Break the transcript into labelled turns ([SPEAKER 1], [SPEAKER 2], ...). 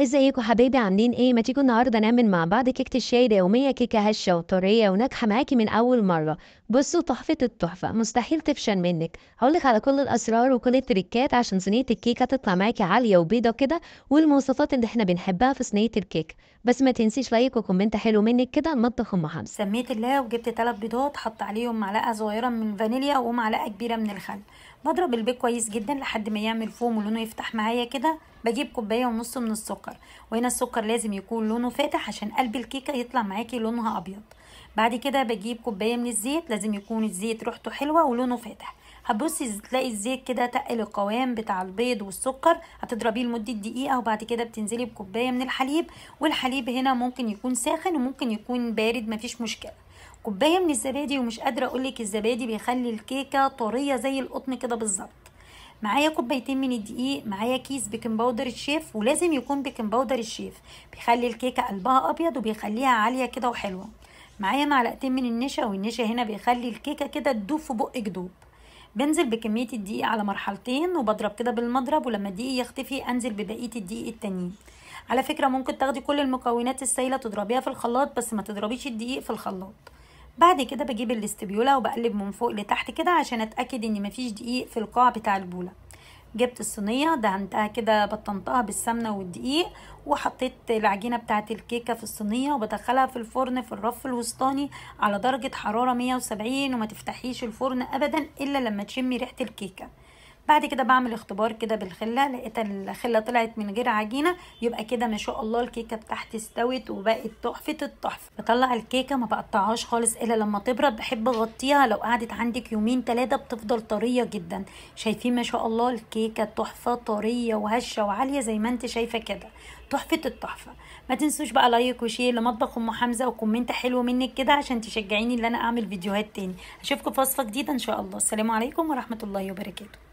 [SPEAKER 1] ازيكم حبايبي عاملين ايه ما تيجوا النهارده نعمل مع بعض كيكه الشاي اليوميه كيكه هشه وطريه وناجحه معاكي من اول مره بصوا تحفه التحفه مستحيل تفشل منك هقولك على كل الاسرار وكل التريكات عشان صينيه الكيكه تطلع معاكي عاليه وبيضه كده والمواصفات اللي احنا بنحبها في صينيه الكيكه بس ما تنسيش لايك وكومنت حلو منك كده المطبخ ام حمزه
[SPEAKER 2] سميت الله وجبت ثلاث بيضات حط عليهم معلقه صغيره من الفانيليا ومعلقه كبيره من الخل بضرب البيض كويس جدا لحد ما يعمل فوم ولونه يفتح معايا كده بجيب كوبايه ونص من السكر وهنا السكر لازم يكون لونه فاتح عشان قلب الكيكه يطلع معاكي لونها ابيض بعد كده بجيب كوبايه من الزيت لازم يكون الزيت ريحته حلوه ولونه فاتح هتبصي تلاقي الزيت كده تقل القوام بتاع البيض والسكر هتضربيه لمده دقيقه وبعد كده بتنزلي بكوبايه من الحليب والحليب هنا ممكن يكون ساخن وممكن يكون بارد مفيش مشكله كوبايه من الزبادي ومش قادره اقولك الزبادي بيخلي الكيكه طريه زي القطن كده بالظبط معايا كوبايتين من الدقيق معايا كيس بيكنج باودر الشيف ولازم يكون بيكنج باودر الشيف بيخلي الكيكه قلبها ابيض وبيخليها عاليه كده وحلوه معايا معلقتين من النشا والنشا هنا بيخلي الكيكه كده تدوب في بقك دوب بنزل بكميه الدقيق على مرحلتين وبضرب كده بالمضرب ولما الدقيق يختفي انزل ببقيه الدقيق التانيين على فكره ممكن تاخدي كل المكونات السائله تضربيها في الخلاط بس ما تضربيش الدقيق في الخلاط بعد كده بجيب الاستبيولة وبقلب من فوق لتحت كده عشان اتأكد ان مفيش دقيق في القاع بتاع البولة جبت الصينية دهنتها كده بطنتها بالسمنة والدقيق وحطيت العجينة بتاعت الكيكة في الصينية وبدخلها في الفرن في الرف الوسطاني على درجة حرارة 170 وما تفتحيش الفرن أبدا إلا لما تشمي ريحة الكيكة بعد كده بعمل اختبار كده بالخله لقيت الخله طلعت من غير عجينه يبقى كده ما شاء الله الكيكه بتاعتي استوت وبقت تحفه التحفه بطلع الكيكه ما بقطعهاش خالص الا لما تبرد بحب اغطيها لو قعدت عندك يومين ثلاثه بتفضل طريه جدا شايفين ما شاء الله الكيكه تحفه طريه وهشه وعاليه زي ما انت شايفه كده تحفه التحفه ما تنسوش بقى لايك وشير لمطبخ ام حمزه وكومنت حلو منك كده عشان تشجعيني ان انا اعمل فيديوهات تاني اشوفكم في وصفه جديده ان شاء الله السلام عليكم ورحمه الله وبركاته